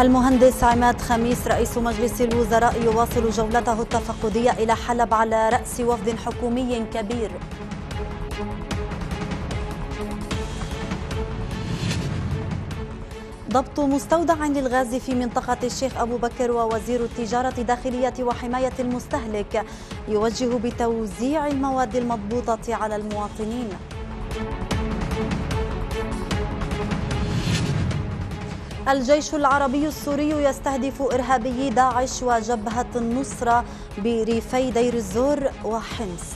المهندس عماد خميس رئيس مجلس الوزراء يواصل جولته التفقدية إلى حلب على رأس وفد حكومي كبير ضبط مستودع للغاز في منطقة الشيخ أبو بكر ووزير التجارة الداخلية وحماية المستهلك يوجه بتوزيع المواد المضبوطة على المواطنين الجيش العربي السوري يستهدف إرهابي داعش وجبهة النصرة بريفي دير الزور وحمص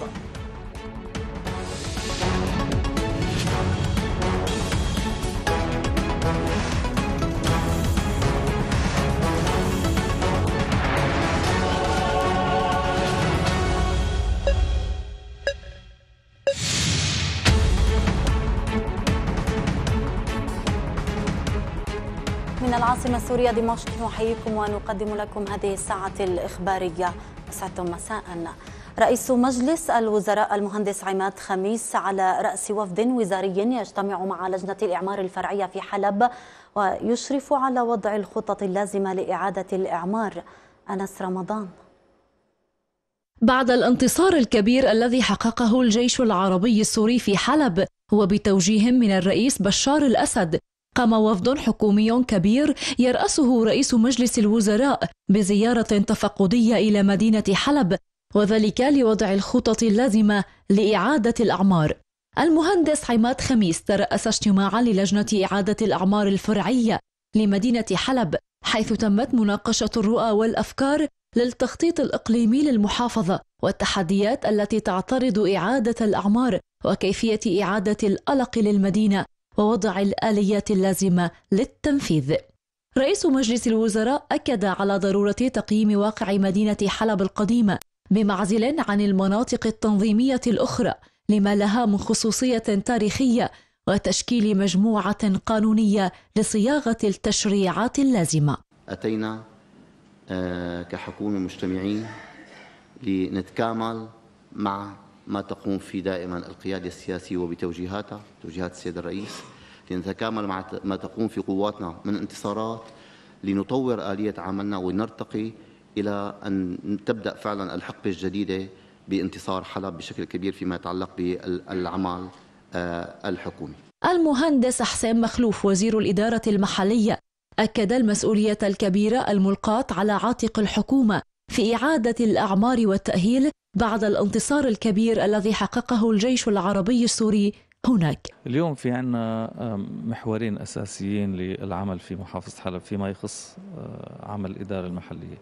من سوريا دمشق نحييكم ونقدم لكم هذه الساعة الإخبارية أسعدتم مساء رئيس مجلس الوزراء المهندس عماد خميس على رأس وفد وزاري يجتمع مع لجنة الإعمار الفرعية في حلب ويشرف على وضع الخطط اللازمة لإعادة الإعمار أنس رمضان بعد الانتصار الكبير الذي حققه الجيش العربي السوري في حلب وبتوجيه من الرئيس بشار الأسد قام وفد حكومي كبير يرأسه رئيس مجلس الوزراء بزيارة تفقدية إلى مدينة حلب وذلك لوضع الخطط اللازمة لإعادة الأعمار المهندس عماد خميس ترأس اجتماعا للجنة إعادة الأعمار الفرعية لمدينة حلب حيث تمت مناقشة الرؤى والأفكار للتخطيط الإقليمي للمحافظة والتحديات التي تعترض إعادة الأعمار وكيفية إعادة الألق للمدينة ووضع الآليات اللازمة للتنفيذ. رئيس مجلس الوزراء أكد على ضرورة تقييم واقع مدينة حلب القديمة بمعزل عن المناطق التنظيمية الأخرى لما لها من خصوصية تاريخية وتشكيل مجموعة قانونية لصياغة التشريعات اللازمة. أتينا آه، كحكومة مجتمعين لنتكامل مع ما تقوم فيه دائما القيادة السياسية وبتوجيهاتها توجيهات السيد الرئيس لنتكامل مع ما تقوم في قواتنا من انتصارات لنطور آلية عملنا ونرتقي إلى أن تبدأ فعلا الحقبة الجديدة بانتصار حلب بشكل كبير فيما يتعلق بالعمل آه، الحكومي المهندس حسام مخلوف وزير الإدارة المحلية أكد المسؤولية الكبيرة الملقاة على عاتق الحكومة في إعادة الأعمار والتأهيل بعد الانتصار الكبير الذي حققه الجيش العربي السوري هناك اليوم في عنا محورين أساسيين للعمل في محافظة حلب فيما يخص آه، عمل الإدارة المحلية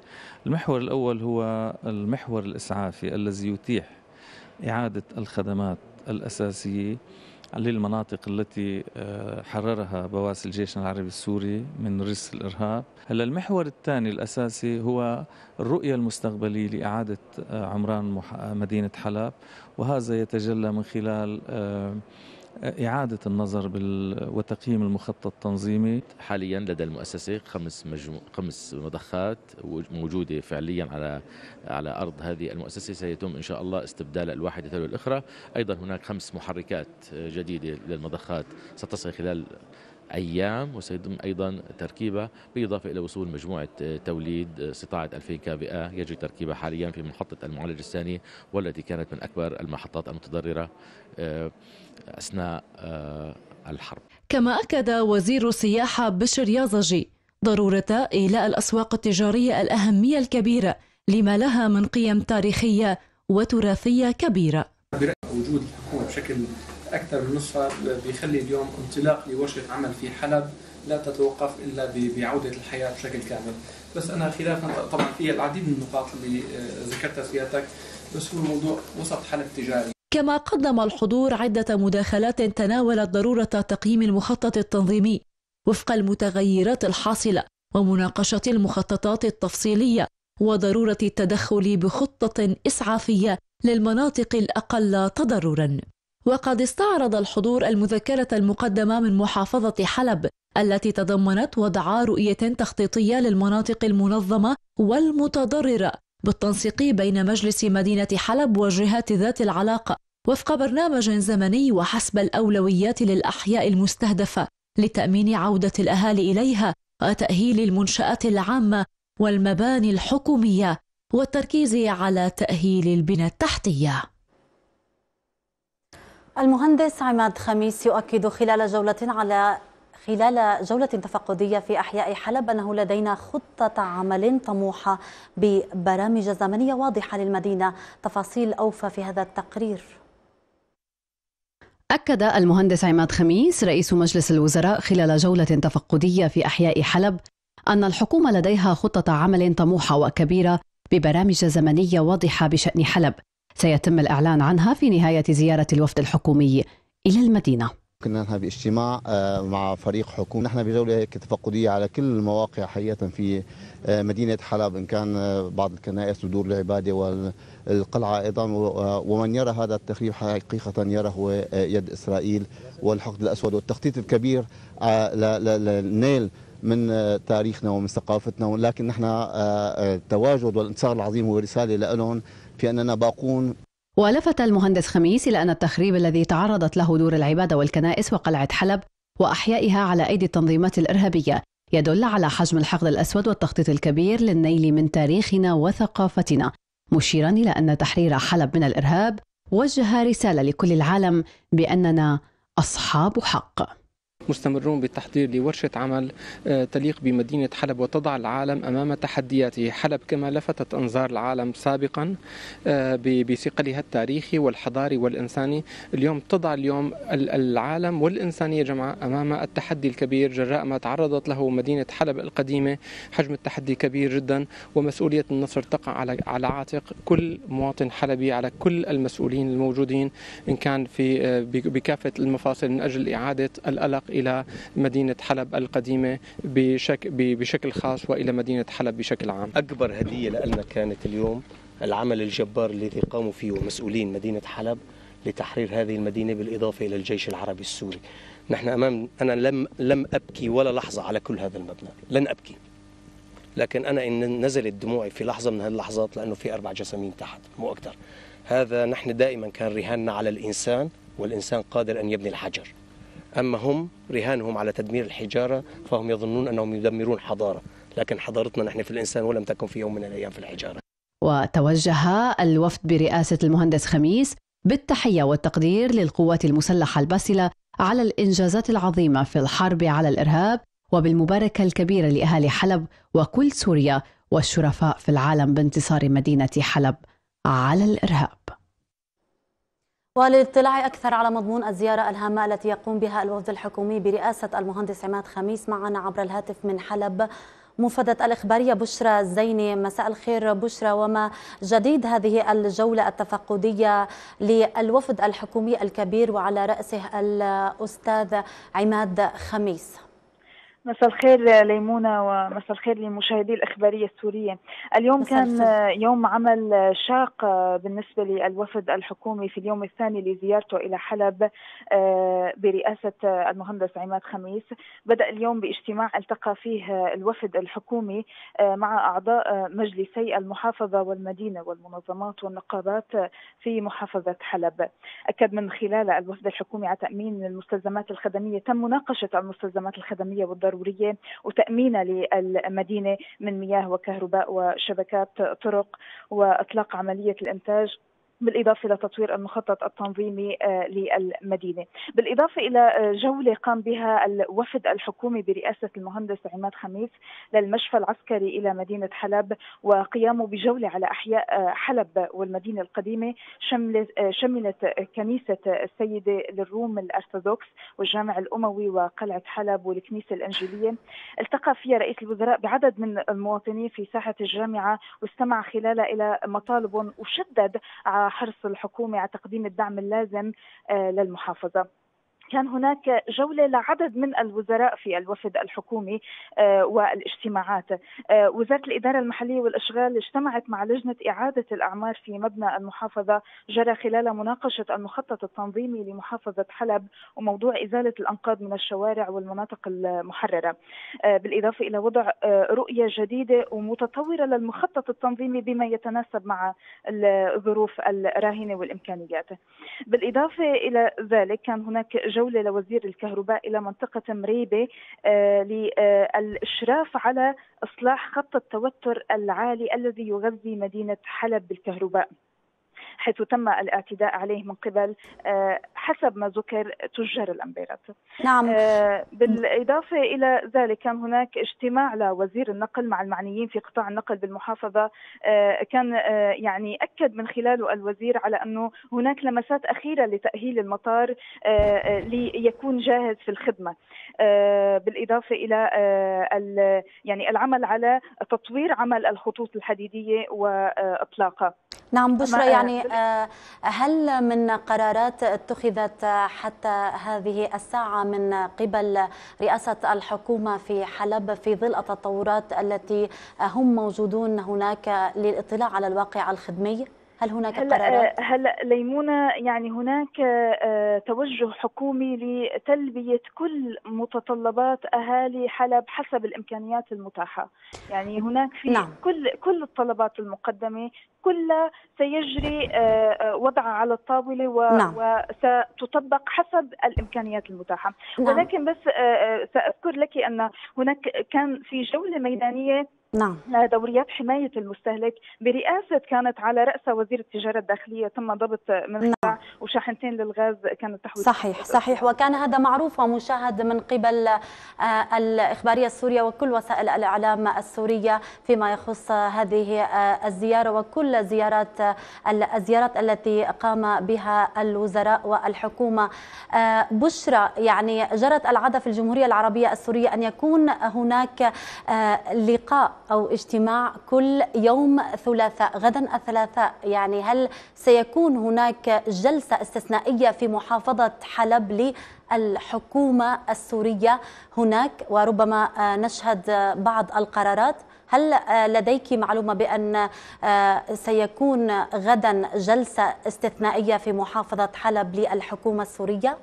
المحور الأول هو المحور الإسعافي الذي يتيح إعادة الخدمات الأساسية للمناطق التي آه، حررها بواسل الجيش العربي السوري من رس الارهاب هلا المحور الثاني الاساسي هو الرؤيه المستقبليه لاعاده آه، عمران مدينه حلب وهذا يتجلى من خلال آه، إعادة النظر وتقييم المخطط التنظيمي حاليا لدى المؤسسة خمس مجمو... خمس مضخات موجودة فعليا على على أرض هذه المؤسسة سيتم إن شاء الله استبدال الواحدة تلو الأخرى أيضا هناك خمس محركات جديدة للمضخات ستصل خلال أيام وسيتم أيضا تركيبها بالإضافة إلى وصول مجموعة آه، توليد استطاعة آه، 2000 كافئة يجري تركيبها حاليا في محطة المعالج الثاني والتي كانت من أكبر المحطات المتضررة آه، أثناء الحرب كما أكد وزير السياحة بشر يازجي ضرورة إيلاء الأسواق التجارية الأهمية الكبيرة لما لها من قيم تاريخية وتراثية كبيرة برأي وجود الحكومة بشكل أكثر من نصفها بيخلي اليوم انطلاق لورشة عمل في حلب لا تتوقف إلا بعودة الحياة بشكل كامل بس أنا خلافا طبعا في العديد من النقاط اللي آه، ذكرتها سيادتك بس هو الموضوع وسط حلب تجاري كما قدم الحضور عدة مداخلات تناولت ضرورة تقييم المخطط التنظيمي وفق المتغيرات الحاصلة ومناقشة المخططات التفصيلية وضرورة التدخل بخطة إسعافية للمناطق الأقل تضرراً وقد استعرض الحضور المذكرة المقدمة من محافظة حلب التي تضمنت وضع رؤية تخطيطية للمناطق المنظمة والمتضررة بالتنسيق بين مجلس مدينة حلب والجهات ذات العلاقة وفق برنامج زمني وحسب الأولويات للأحياء المستهدفة لتأمين عودة الأهالي إليها وتأهيل المنشآت العامة والمباني الحكومية والتركيز على تأهيل البنى التحتية المهندس عماد خميس يؤكد خلال جولة على خلال جولة تفقدية في أحياء حلب أنه لدينا خطة عمل طموحة ببرامج زمنية واضحة للمدينة تفاصيل أوفى في هذا التقرير أكد المهندس عماد خميس رئيس مجلس الوزراء خلال جولة تفقدية في أحياء حلب أن الحكومة لديها خطة عمل طموحة وكبيرة ببرامج زمنية واضحة بشأن حلب سيتم الإعلان عنها في نهاية زيارة الوفد الحكومي إلى المدينة كنا نحن باجتماع آه، مع فريق حكومة نحن بجولة هيك تفقدية على كل المواقع حقيقة في آه، مدينة حلب إن كان آه، بعض الكنائس ودور العبادة والقلعة أيضا ومن يرى هذا التخريب حقيقة يرى هو يد إسرائيل والحقد الأسود والتخطيط الكبير للنيل من تاريخنا ومن ثقافتنا ولكن نحن التواجد والانتصار العظيم هو رسالة لهم في أننا باقون ولفت المهندس خميس إلى أن التخريب الذي تعرضت له دور العبادة والكنائس وقلعة حلب وأحيائها على أيدي التنظيمات الإرهابية يدل على حجم الحقد الأسود والتخطيط الكبير للنيل من تاريخنا وثقافتنا مشيرا إلى أن تحرير حلب من الإرهاب وجه رسالة لكل العالم بأننا أصحاب حق مستمرون بالتحضير لورشة عمل آه، تليق بمدينة حلب وتضع العالم أمام تحدياته حلب كما لفتت أنظار العالم سابقا آه، بثقلها التاريخي والحضاري والإنساني اليوم تضع اليوم العالم والإنسانية جمعاء أمام التحدي الكبير جراء ما تعرضت له مدينة حلب القديمة حجم التحدي كبير جدا ومسؤولية النصر تقع على على عاتق كل مواطن حلبي على كل المسؤولين الموجودين إن كان في آه، بكافة المفاصل من أجل إعادة القلق إلى مدينة حلب القديمة بشك بشكل خاص وإلى مدينة حلب بشكل عام أكبر هدية لنا كانت اليوم العمل الجبار الذي قاموا فيه مسؤولين مدينة حلب لتحرير هذه المدينة بالإضافة إلى الجيش العربي السوري نحن أمام أنا لم لم أبكي ولا لحظة على كل هذا المبنى لن أبكي لكن أنا إن نزلت دموعي في لحظة من هذه اللحظات لأنه في أربع جسامين تحت مو أكثر هذا نحن دائما كان رهاننا على الإنسان والإنسان قادر أن يبني الحجر أما هم رهانهم على تدمير الحجارة فهم يظنون أنهم يدمرون حضارة لكن حضارتنا نحن في الإنسان ولم تكن في يوم من الأيام في الحجارة وتوجه الوفد برئاسة المهندس خميس بالتحية والتقدير للقوات المسلحة الباسلة على الإنجازات العظيمة في الحرب على الإرهاب وبالمباركة الكبيرة لأهالي حلب وكل سوريا والشرفاء في العالم بانتصار مدينة حلب على الإرهاب وللاطلاع أكثر على مضمون الزيارة الهامة التي يقوم بها الوفد الحكومي برئاسة المهندس عماد خميس معنا عبر الهاتف من حلب مفادة الإخبارية بشرى زيني مساء الخير بشرى وما جديد هذه الجولة التفقدية للوفد الحكومي الكبير وعلى رأسه الأستاذ عماد خميس مساء الخير ليمونة ومساء الخير لمشاهدي الإخبارية السورية اليوم كان يوم عمل شاق بالنسبة للوفد الحكومي في اليوم الثاني لزيارته إلى حلب آه، برئاسة المهندس عماد خميس بدأ اليوم باجتماع التقى فيه الوفد الحكومي آه، مع أعضاء مجلسي المحافظة والمدينة والمنظمات والنقابات في محافظة حلب أكد من خلال الوفد الحكومي على تأمين المستلزمات الخدمية تم مناقشة المستلزمات الخدمية والضرورة ضرورية وتأمينها للمدينة من مياه وكهرباء وشبكات طرق وإطلاق عملية الإنتاج بالإضافة لتطوير المخطط التنظيمي آه، للمدينة بالإضافة إلى آه، جولة قام بها الوفد الحكومي برئاسة المهندس عماد خميس للمشفى العسكري إلى مدينة حلب وقيامه بجولة على أحياء آه، حلب والمدينة القديمة شملت كنيسة السيدة للروم الأرثوذكس والجامع الأموي وقلعة حلب والكنيسة الإنجيلية التقى فيها رئيس الوزراء بعدد من المواطنين في ساحة الجامعة واستمع خلالها إلى مطالب وشدد حرص الحكومه على تقديم الدعم اللازم آه، للمحافظه كان هناك جولة لعدد من الوزراء في الوفد الحكومي آه، والاجتماعات آه، وزارة الإدارة المحلية والإشغال اجتمعت مع لجنة إعادة الأعمار في مبنى المحافظة جرى خلال مناقشة المخطط التنظيمي لمحافظة حلب وموضوع إزالة الأنقاض من الشوارع والمناطق المحررة آه، بالإضافة إلى وضع رؤية جديدة ومتطورة للمخطط التنظيمي بما يتناسب مع الظروف الراهنة والإمكانيات بالإضافة إلى ذلك كان هناك جولة جولة لوزير الكهرباء إلى منطقة مريبة آه، للإشراف على إصلاح خط التوتر العالي الذي يغذي مدينة حلب بالكهرباء حيث تم الاعتداء عليه من قبل آه، حسب ما ذكر تجار الأمبيرات نعم آه، بالإضافة إلى ذلك كان هناك اجتماع لوزير النقل مع المعنيين في قطاع النقل بالمحافظة آه، كان يعني أكد من خلاله الوزير على أنه هناك لمسات أخيرة لتأهيل المطار ليكون جاهز في الخدمة بالإضافة إلى يعني العمل على تطوير عمل الخطوط الحديدية وإطلاقها نعم بشرى يعني يعني آه، هل من قرارات اتخذت حتى هذه الساعة من قبل رئاسة الحكومة في حلب في ظل التطورات التي هم موجودون هناك للاطلاع على الواقع الخدمي؟ هل هناك هل آه، قرارات؟ هلا ليمونه يعني هناك آه، آه، توجه حكومي لتلبيه كل متطلبات اهالي حلب حسب الامكانيات المتاحه، يعني هناك في نعم. كل كل الطلبات المقدمه كلها سيجري وضعها على الطاوله و... نعم. وستطبق حسب الامكانيات المتاحه، نعم. ولكن بس ساذكر لك ان هناك كان في جوله ميدانيه نعم دوريات حماية المستهلك برئاسة كانت على رأسها وزير التجارة الداخلية تم ضبط من نعم. نعم. وشاحنتين للغاز كانت تحويل صحيح صحيح وكان هذا معروف ومشاهد من قبل آه، الإخبارية السورية وكل وسائل الإعلام السورية فيما يخص هذه آه، الزيارة وكل زيارات آه، الزيارات التي قام بها الوزراء والحكومة بشرى يعني جرت العادة في الجمهورية العربية السورية أن يكون هناك لقاء أو اجتماع كل يوم ثلاثاء غدا الثلاثاء يعني هل سيكون هناك جلسة استثنائية في محافظة حلب للحكومة السورية هناك وربما آه، نشهد بعض القرارات هل آه، لديك معلومة بأن آه، سيكون غدا جلسة استثنائية في محافظة حلب للحكومة السورية؟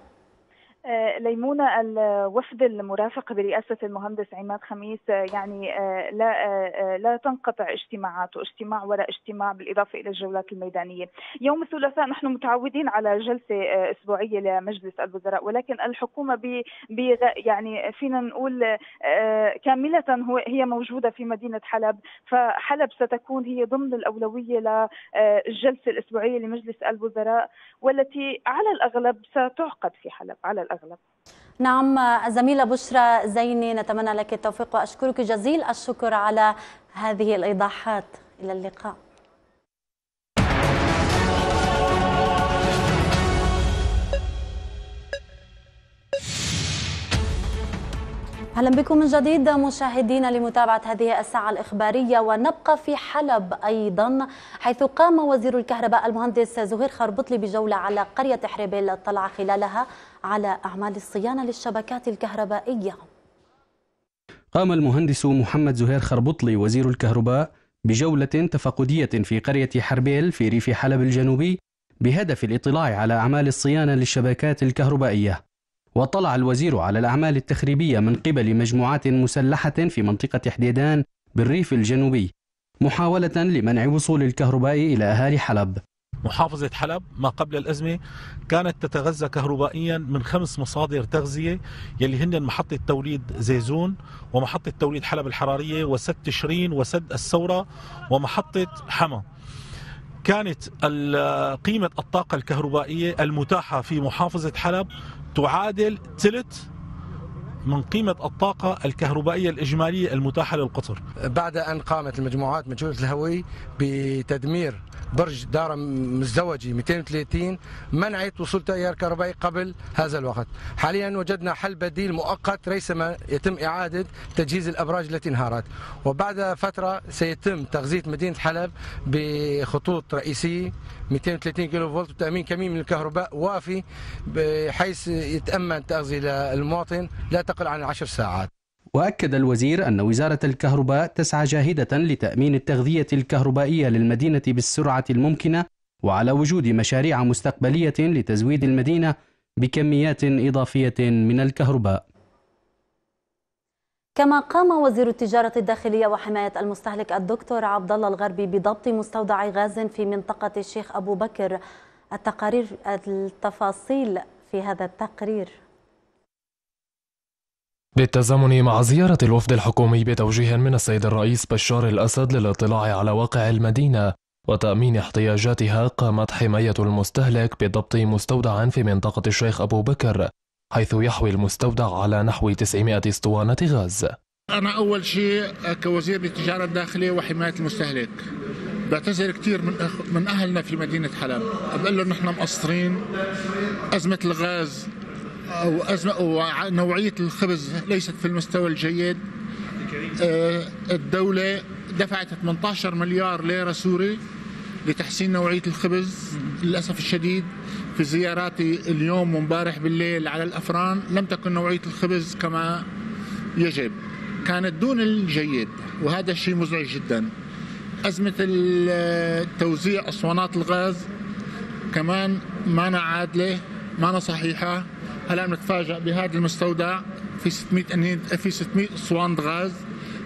آه، ليمونه الوفد المرافق برئاسه المهندس عماد خميس آه، يعني آه، لا لا تنقطع اجتماعاته اجتماع وراء اجتماع بالاضافه الى الجولات الميدانيه يوم الثلاثاء نحن متعودين على جلسه اسبوعيه لمجلس الوزراء ولكن الحكومه ب يعني فينا نقول كامله هو هي موجوده في مدينه حلب فحلب ستكون هي ضمن الاولويه للجلسه الاسبوعيه لمجلس الوزراء والتي على الاغلب ستعقد في حلب على الاغلب نعم الزميله بشرى زيني نتمنى لك التوفيق واشكرك جزيل الشكر على هذه الايضاحات الى اللقاء اهلا بكم من جديد مشاهدينا لمتابعه هذه الساعه الاخباريه ونبقى في حلب ايضا حيث قام وزير الكهرباء المهندس زهير خربطلي بجوله على قريه حريبيل الطلعه خلالها على أعمال الصيانة للشبكات الكهربائية قام المهندس محمد زهير خربطلي وزير الكهرباء بجولة تفقدية في قرية حربيل في ريف حلب الجنوبي بهدف الاطلاع على أعمال الصيانة للشبكات الكهربائية وطلع الوزير على الأعمال التخريبية من قبل مجموعات مسلحة في منطقة حديدان بالريف الجنوبي محاولة لمنع وصول الكهرباء إلى أهالي حلب محافظة حلب ما قبل الأزمة كانت تتغذى كهربائيا من خمس مصادر تغذية يلي هن محطة توليد زيزون ومحطة توليد حلب الحرارية وسد تشرين وسد الثورة ومحطة حما كانت قيمة الطاقة الكهربائية المتاحة في محافظة حلب تعادل ثلث من قيمة الطاقة الكهربائية الإجمالية المتاحة للقطر بعد أن قامت المجموعات مجهولة الهوي بتدمير برج دار مزدوجي 230 منعت وصول تيار كهربائي قبل هذا الوقت حاليا وجدنا حل بديل مؤقت ريثما يتم إعادة تجهيز الأبراج التي انهارت وبعد فترة سيتم تغذية مدينة حلب بخطوط رئيسية 230 كيلو فولت وتأمين كمية من الكهرباء وافي بحيث يتأمن تغذية المواطن لا تقل يقل عن العشر ساعات وأكد الوزير أن وزارة الكهرباء تسعى جاهدة لتأمين التغذية الكهربائية للمدينة بالسرعة الممكنة وعلى وجود مشاريع مستقبلية لتزويد المدينة بكميات إضافية من الكهرباء كما قام وزير التجارة الداخلية وحماية المستهلك الدكتور عبد الله الغربي بضبط مستودع غاز في منطقة الشيخ أبو بكر التقارير التفاصيل في هذا التقرير بالتزامن مع زيارة الوفد الحكومي بتوجيه من السيد الرئيس بشار الأسد للاطلاع على واقع المدينة وتأمين احتياجاتها قامت حماية المستهلك بضبط مستودع في منطقة الشيخ أبو بكر حيث يحوي المستودع على نحو 900 اسطوانة غاز أنا أول شيء كوزير للتجارة الداخلية وحماية المستهلك بعتذر كثير من من اهلنا في مدينه حلب بقول لهم نحن مقصرين ازمه الغاز ونوعية الخبز ليست في المستوى الجيد آه، الدولة دفعت 18 مليار ليرة سوري لتحسين نوعية الخبز للأسف الشديد في زياراتي اليوم ومبارح بالليل على الأفران لم تكن نوعية الخبز كما يجب كانت دون الجيد وهذا الشيء مزعج جدا أزمة توزيع أسوانات الغاز كمان ما عادلة ما صحيحة هلا نتفاجأ بهذا المستودع في 600 أنين يعني في 600 اسطوانة غاز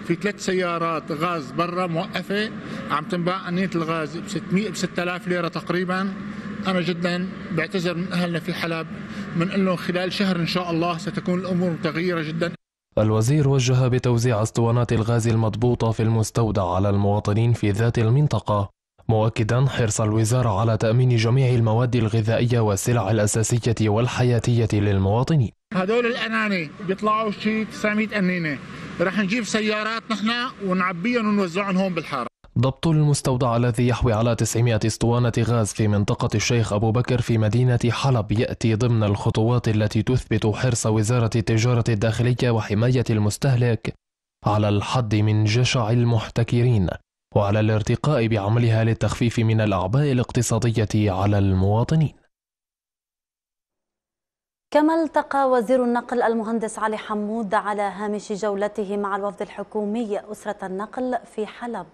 في ثلاث سيارات غاز برا موقفة عم تنباع أنية الغاز ب 600 ب 6000 ليرة تقريبا أنا جدا بعتذر من أهلنا في حلب بنقول لهم خلال شهر إن شاء الله ستكون الأمور متغيرة جدا الوزير وجه بتوزيع اسطوانات الغاز المضبوطة في المستودع على المواطنين في ذات المنطقة مؤكدا حرص الوزارة على تأمين جميع المواد الغذائية والسلع الأساسية والحياتية للمواطنين هدول الأناني بيطلعوا شيء 900 أنينة رح نجيب سيارات نحن ونعبيهم ونوزعهم هون بالحارة ضبط المستودع الذي يحوي على 900 اسطوانة غاز في منطقة الشيخ أبو بكر في مدينة حلب يأتي ضمن الخطوات التي تثبت حرص وزارة التجارة الداخلية وحماية المستهلك على الحد من جشع المحتكرين وعلى الارتقاء بعملها للتخفيف من الأعباء الاقتصادية على المواطنين كما التقى وزير النقل المهندس علي حمود على هامش جولته مع الوفد الحكومي أسرة النقل في حلب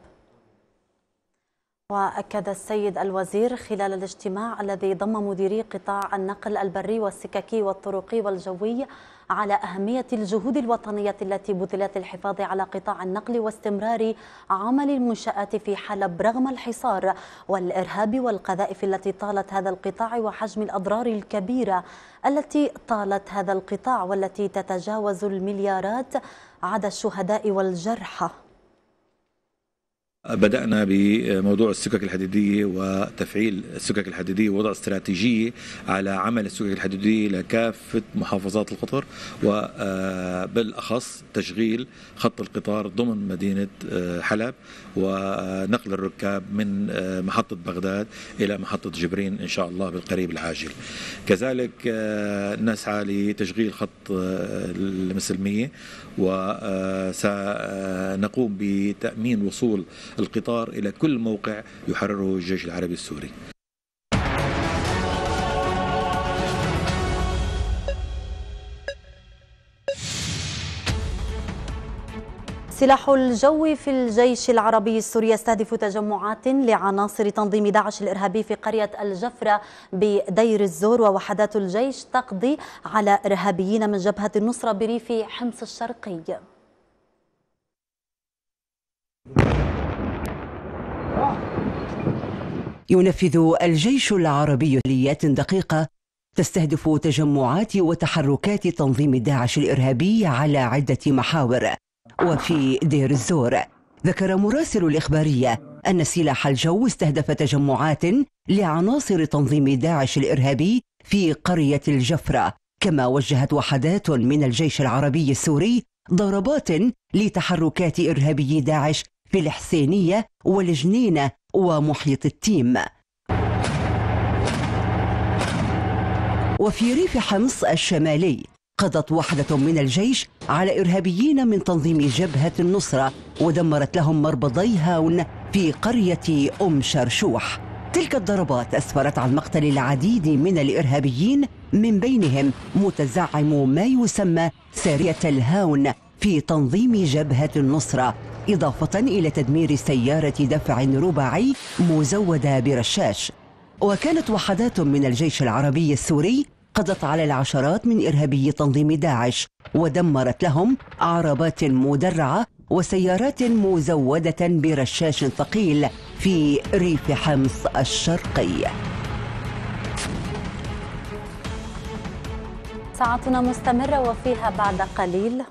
وأكد السيد الوزير خلال الاجتماع الذي ضم مديري قطاع النقل البري والسككي والطرقي والجوي على أهمية الجهود الوطنية التي بذلت للحفاظ على قطاع النقل واستمرار عمل المنشآت في حلب رغم الحصار والإرهاب والقذائف التي طالت هذا القطاع وحجم الأضرار الكبيرة التي طالت هذا القطاع والتي تتجاوز المليارات عدد الشهداء والجرحى بدأنا بموضوع السكك الحديدية وتفعيل السكك الحديدية ووضع استراتيجية على عمل السكك الحديدية لكافة محافظات القطر وبالأخص آه، تشغيل خط القطار ضمن مدينة آه، حلب ونقل آه، الركاب من محطة بغداد إلى محطة جبرين إن شاء الله بالقريب العاجل كذلك نسعى لتشغيل خط المسلمية وسنقوم بتأمين وصول القطار إلى كل موقع يحرره الجيش العربي السوري سلاح الجو في الجيش العربي السوري يستهدف تجمعات لعناصر تنظيم داعش الإرهابي في قرية الجفرة بدير الزور ووحدات الجيش تقضي على إرهابيين من جبهة النصرة بريف حمص الشرقي ينفذ الجيش العربي آليات دقيقة تستهدف تجمعات وتحركات تنظيم داعش الإرهابي على عدة محاور وفي دير الزور ذكر مراسل الإخبارية أن سلاح الجو استهدف تجمعات لعناصر تنظيم داعش الإرهابي في قرية الجفرة كما وجهت وحدات من الجيش العربي السوري ضربات لتحركات إرهابي داعش في الحسينية والجنينة ومحيط التيم وفي ريف حمص الشمالي قضت وحدة من الجيش على إرهابيين من تنظيم جبهة النصرة ودمرت لهم مربضي هاون في قرية أم شرشوح تلك الضربات أسفرت عن مقتل العديد من الإرهابيين من بينهم متزعم ما يسمى سارية الهاون في تنظيم جبهة النصرة إضافة إلى تدمير سيارة دفع رباعي مزودة برشاش وكانت وحدات من الجيش العربي السوري قضت على العشرات من إرهابي تنظيم داعش ودمرت لهم عربات مدرعة وسيارات مزودة برشاش ثقيل في ريف حمص الشرقي ساعتنا مستمرة وفيها بعد قليل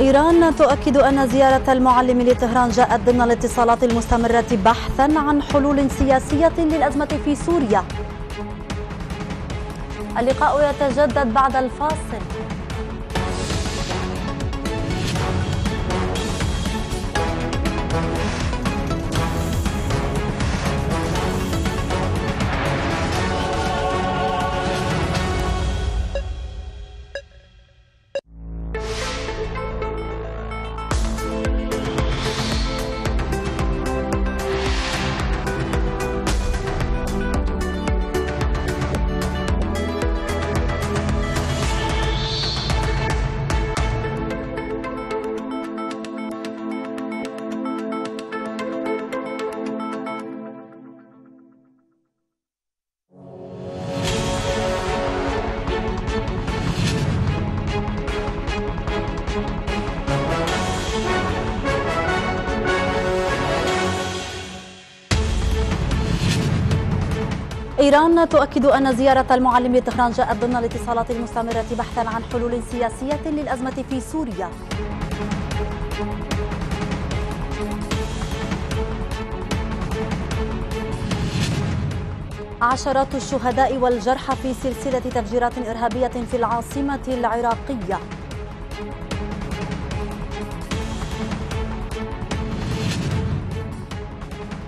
إيران تؤكد أن زيارة المعلم لطهران جاءت ضمن الاتصالات المستمرة بحثا عن حلول سياسية للأزمة في سوريا اللقاء يتجدد بعد الفاصل إيران تؤكد أن زيارة المعلم طهران جاءت ضمن الاتصالات المستمرة بحثا عن حلول سياسية للأزمة في سوريا عشرات الشهداء والجرحى في سلسلة تفجيرات إرهابية في العاصمة العراقية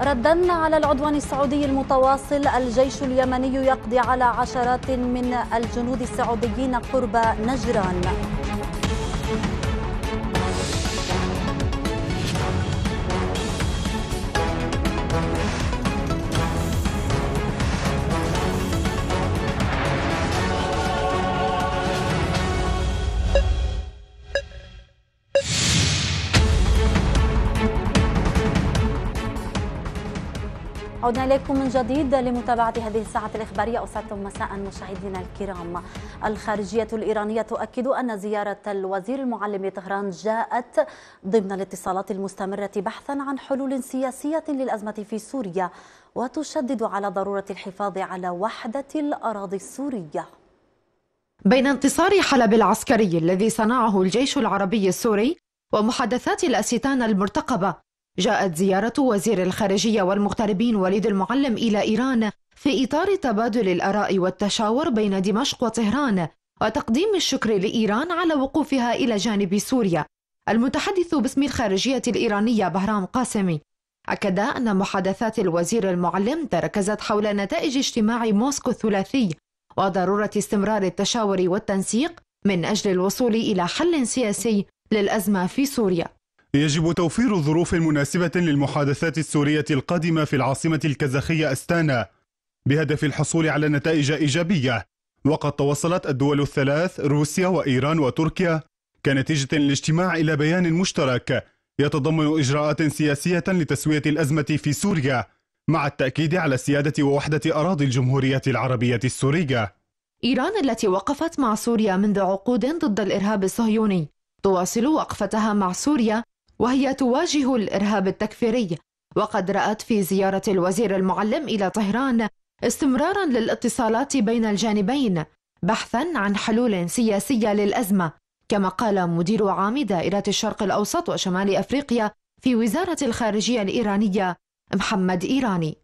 ردا على العدوان السعودي المتواصل الجيش اليمني يقضي على عشرات من الجنود السعوديين قرب نجران عدنا إليكم من جديد لمتابعة هذه الساعة الإخبارية أسعدتم مساء مشاهدينا الكرام الخارجية الإيرانية تؤكد أن زيارة الوزير المعلم لطهران جاءت ضمن الاتصالات المستمرة بحثا عن حلول سياسية للأزمة في سوريا وتشدد على ضرورة الحفاظ على وحدة الأراضي السورية بين انتصار حلب العسكري الذي صنعه الجيش العربي السوري ومحادثات الأستان المرتقبة جاءت زيارة وزير الخارجية والمغتربين وليد المعلم إلى إيران في إطار تبادل الآراء والتشاور بين دمشق وطهران وتقديم الشكر لإيران على وقوفها إلى جانب سوريا المتحدث باسم الخارجية الإيرانية بهرام قاسمي أكد أن محادثات الوزير المعلم تركزت حول نتائج اجتماع موسكو الثلاثي وضرورة استمرار التشاور والتنسيق من أجل الوصول إلى حل سياسي للأزمة في سوريا يجب توفير ظروف مناسبة للمحادثات السورية القادمة في العاصمة الكازاخية أستانا بهدف الحصول على نتائج إيجابية وقد توصلت الدول الثلاث روسيا وإيران وتركيا كنتيجة الاجتماع إلى بيان مشترك يتضمن إجراءات سياسية لتسوية الأزمة في سوريا مع التأكيد على سيادة ووحدة أراضي الجمهورية العربية السورية إيران التي وقفت مع سوريا منذ عقود ضد الإرهاب الصهيوني تواصل وقفتها مع سوريا وهي تواجه الإرهاب التكفيري وقد رأت في زيارة الوزير المعلم إلى طهران استمرارا للاتصالات بين الجانبين بحثا عن حلول سياسية للأزمة كما قال مدير عام دائرة الشرق الأوسط وشمال أفريقيا في وزارة الخارجية الإيرانية محمد إيراني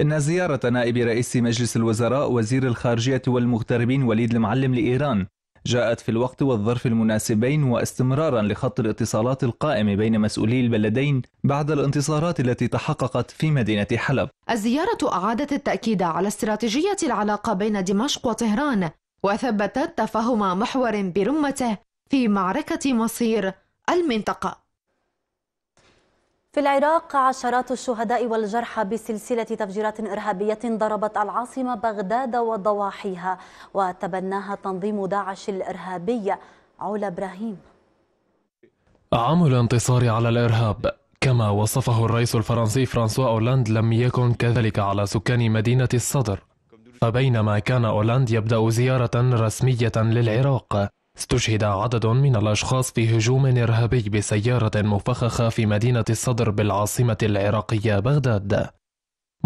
إن زيارة نائب رئيس مجلس الوزراء وزير الخارجية والمغتربين وليد المعلم لإيران جاءت في الوقت والظرف المناسبين واستمرارا لخط الاتصالات القائم بين مسؤولي البلدين بعد الانتصارات التي تحققت في مدينة حلب الزيارة أعادت التأكيد على استراتيجية العلاقة بين دمشق وطهران وثبتت تفاهم محور برمته في معركة مصير المنطقة في العراق عشرات الشهداء والجرحى بسلسلة تفجيرات إرهابية ضربت العاصمة بغداد وضواحيها وتبناها تنظيم داعش الإرهابي علا إبراهيم عام الانتصار على الإرهاب كما وصفه الرئيس الفرنسي فرانسوا أولاند لم يكن كذلك على سكان مدينة الصدر فبينما كان أولاند يبدأ زيارة رسمية للعراق استشهد عدد من الأشخاص في هجوم إرهابي بسيارة مفخخة في مدينة الصدر بالعاصمة العراقية بغداد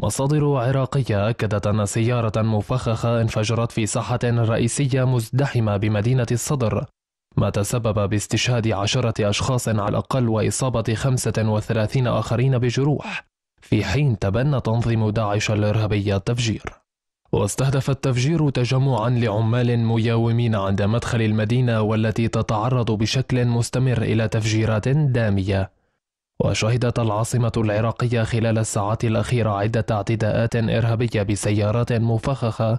مصادر عراقية أكدت أن سيارة مفخخة انفجرت في ساحة رئيسية مزدحمة بمدينة الصدر ما تسبب باستشهاد عشرة أشخاص على الأقل وإصابة 35 آخرين بجروح في حين تبنى تنظيم داعش الإرهابي التفجير واستهدف التفجير تجمعا لعمال مياومين عند مدخل المدينة والتي تتعرض بشكل مستمر إلى تفجيرات دامية وشهدت العاصمة العراقية خلال الساعات الأخيرة عدة اعتداءات إرهابية بسيارات مفخخة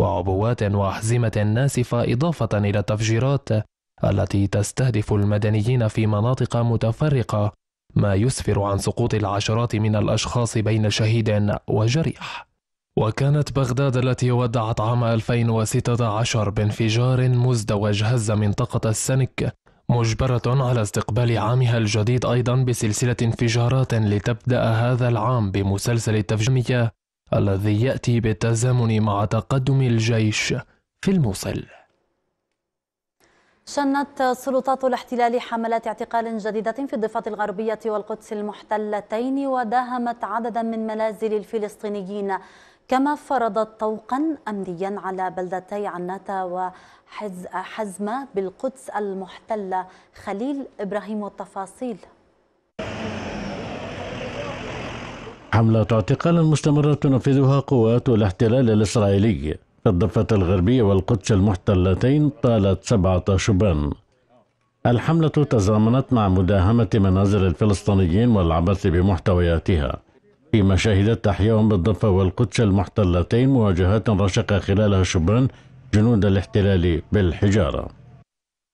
وعبوات وأحزمة ناسفة إضافة إلى التفجيرات التي تستهدف المدنيين في مناطق متفرقة ما يسفر عن سقوط العشرات من الأشخاص بين شهيد وجريح وكانت بغداد التي ودعت عام 2016 بانفجار مزدوج هز منطقة السنك مجبرة على استقبال عامها الجديد أيضا بسلسلة انفجارات لتبدأ هذا العام بمسلسل التفجمية الذي يأتي بالتزامن مع تقدم الجيش في الموصل شنت سلطات الاحتلال حملات اعتقال جديدة في الضفة الغربية والقدس المحتلتين وداهمت عددا من منازل الفلسطينيين كما فرضت طوقا أمنيا على بلدتي عنتا وحزمة بالقدس المحتلة خليل إبراهيم والتفاصيل حملة اعتقال مستمرة تنفذها قوات الاحتلال الإسرائيلي في الضفة الغربية والقدس المحتلتين طالت سبعة شبان الحملة تزامنت مع مداهمة منازل الفلسطينيين والعبث بمحتوياتها فيما شهدت تحياهم بالضفة والقدس المحتلتين مواجهات رشقة خلالها شبان جنود الاحتلال بالحجارة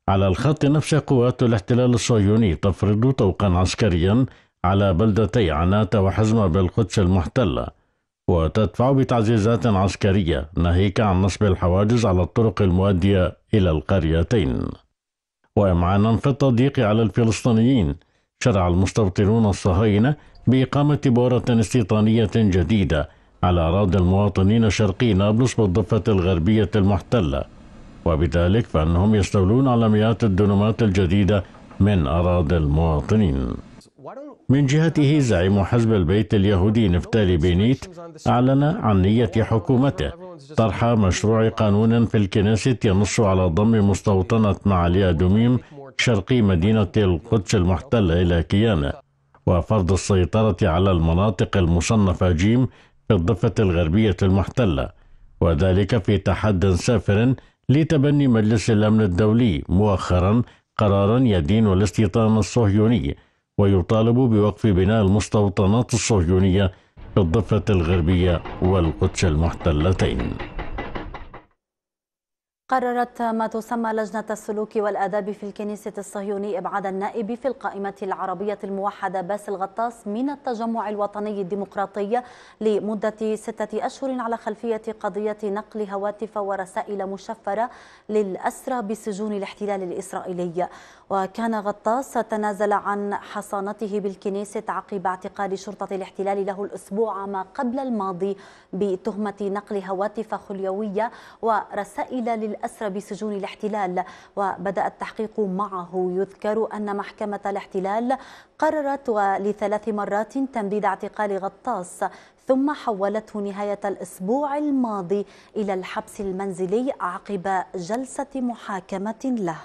على الخط نفسه قوات الاحتلال الصهيوني تفرض طوقا عسكريا على بلدتي عناتة وحزمة بالقدس المحتلة وتدفع بتعزيزات عسكرية ناهيك عن نصب الحواجز على الطرق المؤدية إلى القريتين وإمعانا في التضييق على الفلسطينيين شرع المستوطنون الصهاينة بإقامة بورة استيطانية جديدة على أراضي المواطنين شرقي نابلس والضفة الغربية المحتلة وبذلك فأنهم يستولون على مئات الدنومات الجديدة من أراضي المواطنين من جهته زعيم حزب البيت اليهودي نفتالي بينيت أعلن عن نية حكومته طرح مشروع قانون في الكنيسة ينص على ضم مستوطنة معالي دوميم شرقي مدينة القدس المحتلة إلى كيانة وفرض السيطرة على المناطق المصنفة جيم في الضفة الغربية المحتلة وذلك في تحد سافر لتبني مجلس الأمن الدولي مؤخرا قرارا يدين الاستيطان الصهيوني ويطالب بوقف بناء المستوطنات الصهيونية في الضفة الغربية والقدس المحتلتين قررت ما تسمى لجنة السلوك والآداب في الكنيسة الصهيوني إبعاد النائب في القائمة العربية الموحدة باسل غطاس من التجمع الوطني الديمقراطي لمدة ستة أشهر على خلفية قضية نقل هواتف ورسائل مشفرة للأسرى بسجون الاحتلال الإسرائيلي وكان غطاس تنازل عن حصانته بالكنيسة عقب اعتقال شرطة الاحتلال له الأسبوع ما قبل الماضي بتهمة نقل هواتف خليوية ورسائل للأسرى بسجون الاحتلال وبدأ التحقيق معه يذكر أن محكمة الاحتلال قررت لثلاث مرات تمديد اعتقال غطاس ثم حولته نهاية الأسبوع الماضي إلى الحبس المنزلي عقب جلسة محاكمة له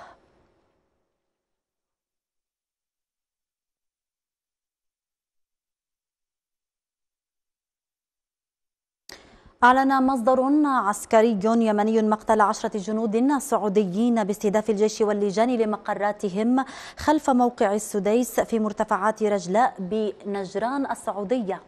أعلن مصدر عسكري يمني مقتل عشرة جنود سعوديين باستهداف الجيش واللجان لمقراتهم خلف موقع السديس في مرتفعات رجلاء بنجران السعودية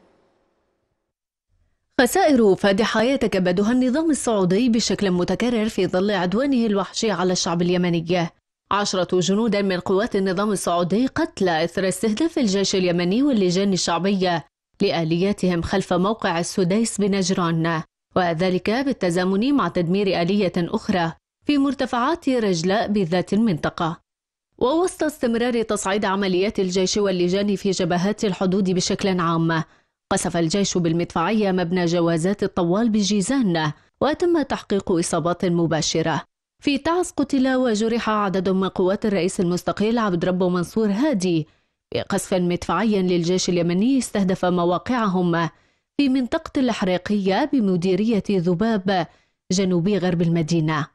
خسائر فادحة يتكبدها النظام السعودي بشكل متكرر في ظل عدوانه الوحشي على الشعب اليمني عشرة جنود من قوات النظام السعودي قتل إثر استهداف الجيش اليمني واللجان الشعبية لآلياتهم خلف موقع السديس بنجران وذلك بالتزامن مع تدمير آلية أخرى في مرتفعات رجلاء بذات المنطقة ووسط استمرار تصعيد عمليات الجيش واللجان في جبهات الحدود بشكل عام قصف الجيش بالمدفعية مبنى جوازات الطوال بجيزان وتم تحقيق إصابات مباشرة في تعز قتل وجرح عدد من قوات الرئيس المستقيل عبد ربه منصور هادي بقصف مدفعي للجيش اليمني استهدف مواقعهم في منطقة الأحريقية بمديرية ذباب جنوبي غرب المدينة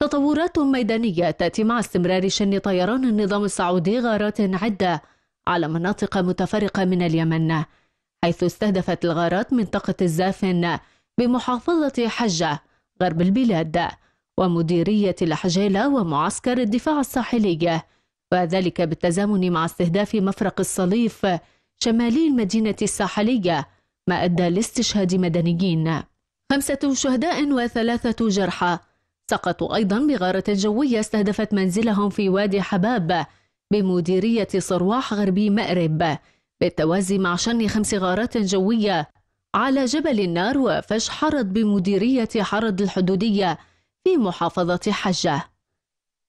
تطورات ميدانية تأتي مع استمرار شن طيران النظام السعودي غارات عدة على مناطق متفرقة من اليمن حيث استهدفت الغارات منطقة الزافن بمحافظة حجة غرب البلاد ومديرية الحجيلة ومعسكر الدفاع الساحلي وذلك بالتزامن مع استهداف مفرق الصليف شمالي المدينة الساحلية ما أدى لاستشهاد مدنيين خمسة شهداء وثلاثة جرحى سقطوا أيضا بغارة جوية استهدفت منزلهم في وادي حباب بمديرية صرواح غربي مأرب بالتوازي مع شن خمس غارات جوية على جبل النار وفش حرد بمديرية حرد الحدودية في محافظة حجة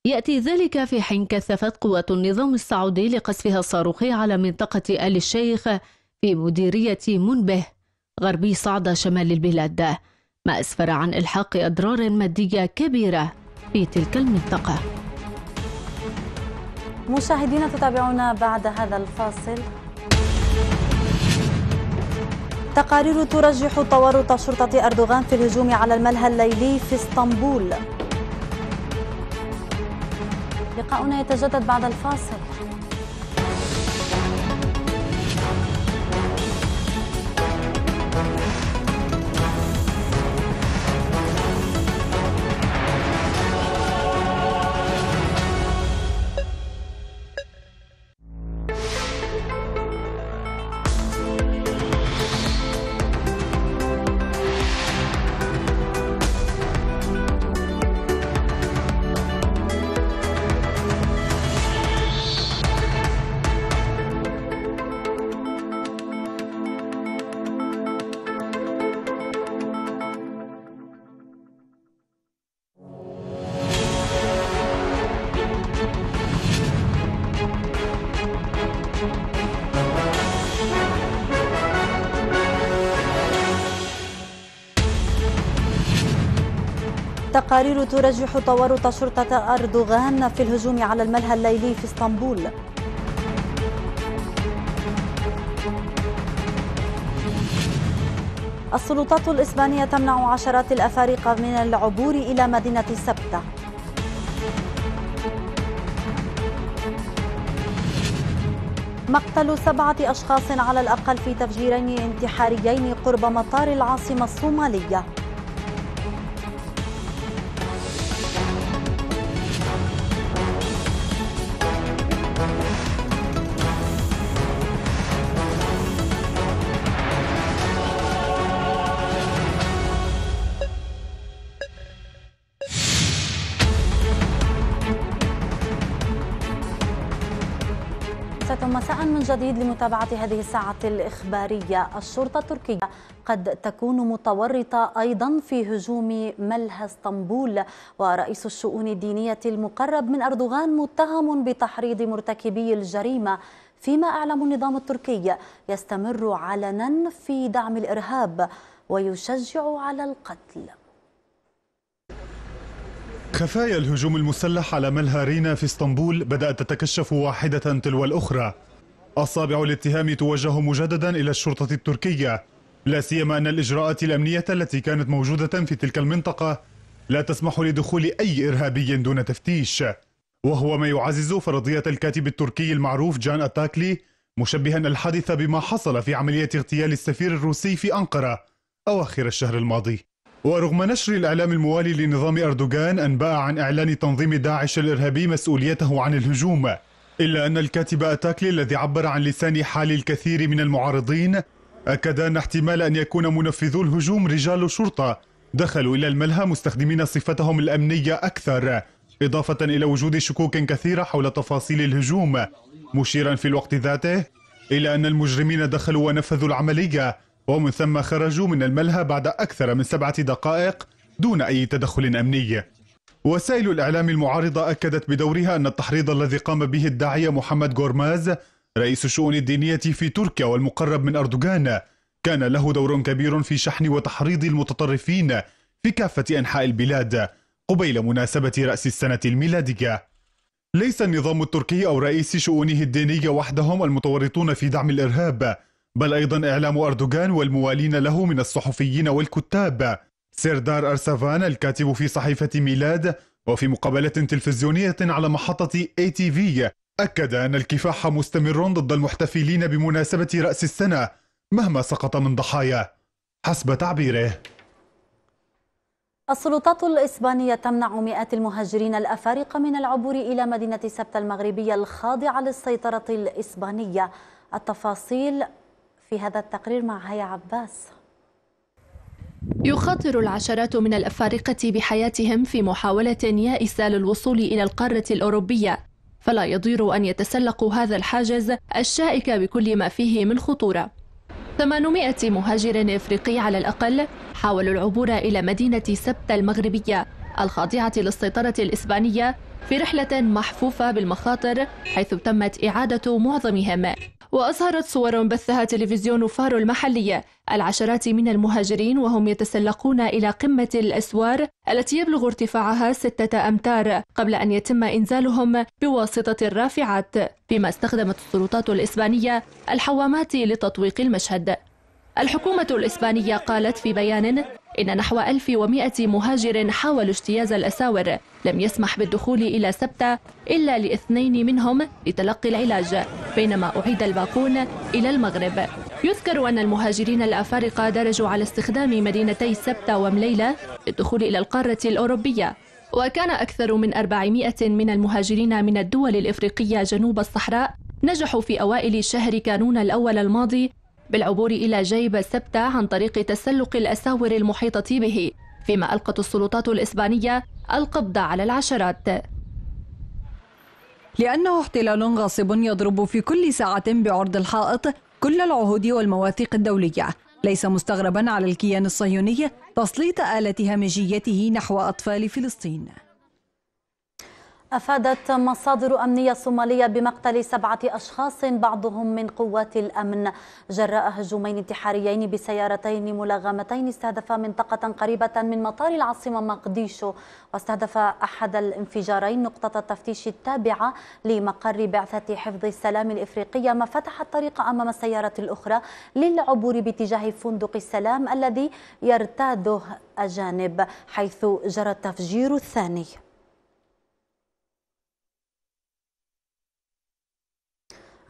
يأتي ذلك في حين كثفت قوة النظام السعودي لقصفها الصاروخي على منطقة آل الشيخ في مديرية منبه غربي صعدة شمال البلاد ما أسفر عن إلحاق أضرار مادية كبيرة في تلك المنطقة مشاهدينا تتابعونا بعد هذا الفاصل تقارير ترجح تورط شرطة أردوغان في الهجوم على الملهى الليلي في اسطنبول لقاؤنا يتجدد بعد الفاصل تقارير ترجح تورط شرطة أردوغان في الهجوم على الملهى الليلي في اسطنبول السلطات الإسبانية تمنع عشرات الأفارقة من العبور إلى مدينة سبتة مقتل سبعة أشخاص على الأقل في تفجيرين انتحاريين قرب مطار العاصمة الصومالية من جديد لمتابعة هذه الساعة الإخبارية الشرطة التركية قد تكون متورطة أيضا في هجوم ملهى اسطنبول ورئيس الشؤون الدينية المقرب من أردوغان متهم بتحريض مرتكبي الجريمة فيما أعلم النظام التركي يستمر علنا في دعم الإرهاب ويشجع على القتل خفايا الهجوم المسلح على ملهى رينا في اسطنبول بدأت تتكشف واحدة تلو الأخرى أصابع الاتهام توجه مجددا إلى الشرطة التركية لا سيما أن الإجراءات الأمنية التي كانت موجودة في تلك المنطقة لا تسمح لدخول أي إرهابي دون تفتيش وهو ما يعزز فرضية الكاتب التركي المعروف جان أتاكلي مشبها الحادث بما حصل في عملية اغتيال السفير الروسي في أنقرة أواخر الشهر الماضي ورغم نشر الإعلام الموالي لنظام أردوغان أنباء عن إعلان تنظيم داعش الإرهابي مسؤوليته عن الهجوم إلا أن الكاتب أتاكلي الذي عبر عن لسان حال الكثير من المعارضين أكد أن احتمال أن يكون منفذو الهجوم رجال شرطة دخلوا إلى الملهى مستخدمين صفتهم الأمنية أكثر إضافة إلى وجود شكوك كثيرة حول تفاصيل الهجوم مشيرا في الوقت ذاته إلى أن المجرمين دخلوا ونفذوا العملية ومن ثم خرجوا من الملهى بعد أكثر من سبعة دقائق دون أي تدخل أمني وسائل الإعلام المعارضة أكدت بدورها أن التحريض الذي قام به الداعية محمد غورماز رئيس الشؤون الدينية في تركيا والمقرب من أردوغان كان له دور كبير في شحن وتحريض المتطرفين في كافة أنحاء البلاد قبيل مناسبة رأس السنة الميلادية ليس النظام التركي أو رئيس شؤونه الدينية وحدهم المتورطون في دعم الإرهاب بل أيضا إعلام أردوغان والموالين له من الصحفيين والكتاب سردار أرسافان الكاتب في صحيفة ميلاد وفي مقابلة تلفزيونية على محطة اي تي في أكد أن الكفاح مستمر ضد المحتفلين بمناسبة رأس السنة مهما سقط من ضحايا حسب تعبيره السلطات الإسبانية تمنع مئات المهاجرين الأفارقة من العبور إلى مدينة سبتة المغربية الخاضعة للسيطرة الإسبانية التفاصيل في هذا التقرير مع هيا عباس يخاطر العشرات من الأفارقة بحياتهم في محاولة يائسة للوصول إلى القارة الأوروبية فلا يضير أن يتسلقوا هذا الحاجز الشائك بكل ما فيه من خطورة 800 مهاجر إفريقي على الأقل حاولوا العبور إلى مدينة سبتة المغربية الخاضعة للسيطرة الإسبانية في رحلة محفوفة بالمخاطر حيث تمت إعادة معظمهم وأظهرت صور بثها تلفزيون فارو المحلية العشرات من المهاجرين وهم يتسلقون إلى قمة الأسوار التي يبلغ ارتفاعها ستة أمتار قبل أن يتم إنزالهم بواسطة الرافعات بما استخدمت السلطات الإسبانية الحوامات لتطويق المشهد الحكومة الإسبانية قالت في بيان إن نحو 1100 مهاجر حاولوا اجتياز الأساور لم يسمح بالدخول إلى سبتة إلا لاثنين منهم لتلقي العلاج بينما أعيد الباقون إلى المغرب يذكر أن المهاجرين الأفارقة درجوا على استخدام مدينتي سبتة ومليلة للدخول إلى القارة الأوروبية وكان أكثر من 400 من المهاجرين من الدول الإفريقية جنوب الصحراء نجحوا في أوائل شهر كانون الأول الماضي بالعبور إلى جيب سبتة عن طريق تسلق الأساور المحيطة به فيما ألقت السلطات الإسبانية القبض على العشرات لأنه احتلال غاصب يضرب في كل ساعة بعرض الحائط كل العهود والمواثيق الدولية ليس مستغربا على الكيان الصهيوني تسليط آلة همجيته نحو أطفال فلسطين أفادت مصادر أمنية صومالية بمقتل سبعة أشخاص بعضهم من قوات الأمن جراء هجومين انتحاريين بسيارتين ملغمتين استهدفا منطقة قريبة من مطار العاصمة مقديشو واستهدف أحد الانفجارين نقطة التفتيش التابعة لمقر بعثة حفظ السلام الإفريقية ما فتح الطريق أمام السيارة الأخرى للعبور باتجاه فندق السلام الذي يرتاده أجانب حيث جرى التفجير الثاني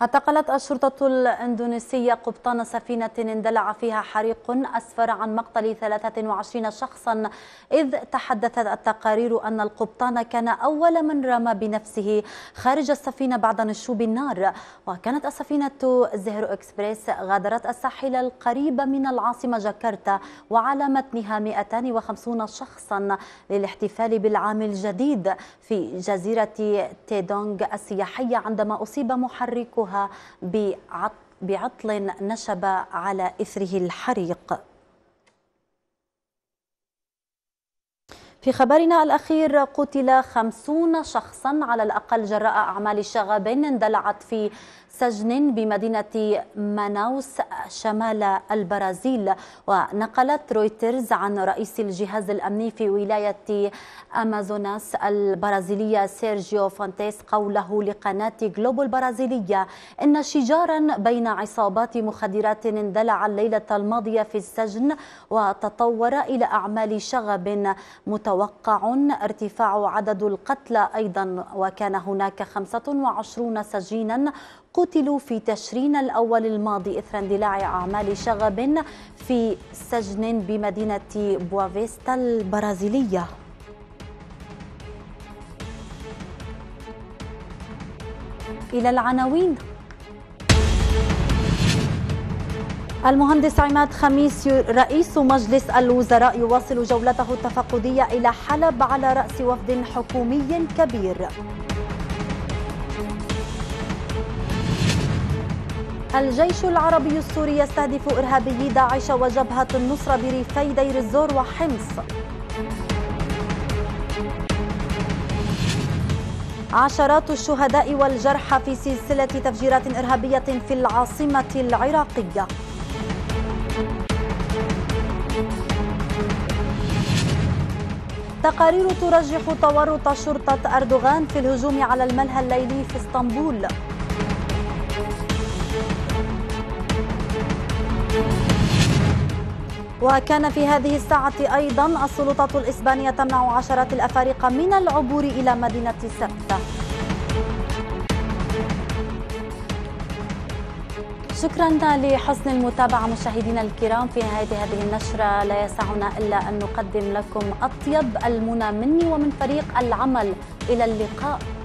اعتقلت الشرطة الإندونيسية قبطان سفينة اندلع فيها حريق أسفر عن مقتل 23 شخصا إذ تحدثت التقارير أن القبطان كان أول من رمى بنفسه خارج السفينة بعد نشوب النار وكانت السفينة زهر إكسبريس غادرت الساحل القريب من العاصمة جاكرتا وعلى متنها 250 شخصا للاحتفال بالعام الجديد في جزيرة تيدونغ السياحية عندما أصيب محركها يشهدها بعطل نشب على إثره الحريق في خبرنا الأخير قتل خمسون شخصا على الأقل جراء أعمال شغب اندلعت في سجن بمدينة ماناوس شمال البرازيل ونقلت رويترز عن رئيس الجهاز الأمني في ولاية أمازوناس البرازيلية سيرجيو فونتيس قوله لقناة جلوبو البرازيلية إن شجارا بين عصابات مخدرات اندلع الليلة الماضية في السجن وتطور إلى أعمال شغب متوقع ارتفاع عدد القتلى أيضا وكان هناك 25 سجينا قتلوا في تشرين الأول الماضي إثر اندلاع أعمال شغب في سجن بمدينة بوافيستا البرازيلية إلى العناوين المهندس عماد خميس رئيس مجلس الوزراء يواصل جولته التفقدية إلى حلب على رأس وفد حكومي كبير الجيش العربي السوري يستهدف إرهابيي داعش وجبهة النصرة بريفي دير الزور وحمص عشرات الشهداء والجرحى في سلسلة تفجيرات إرهابية في العاصمة العراقية تقارير ترجح تورط شرطة أردوغان في الهجوم على الملهى الليلي في اسطنبول وكان في هذه الساعة أيضا السلطات الإسبانية تمنع عشرات الأفارقة من العبور إلى مدينة سبتة شكرا لحسن المتابعة مشاهدينا الكرام في نهاية هذه النشرة لا يسعنا إلا أن نقدم لكم أطيب المنى مني ومن فريق العمل إلى اللقاء